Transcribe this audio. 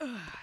Ugh.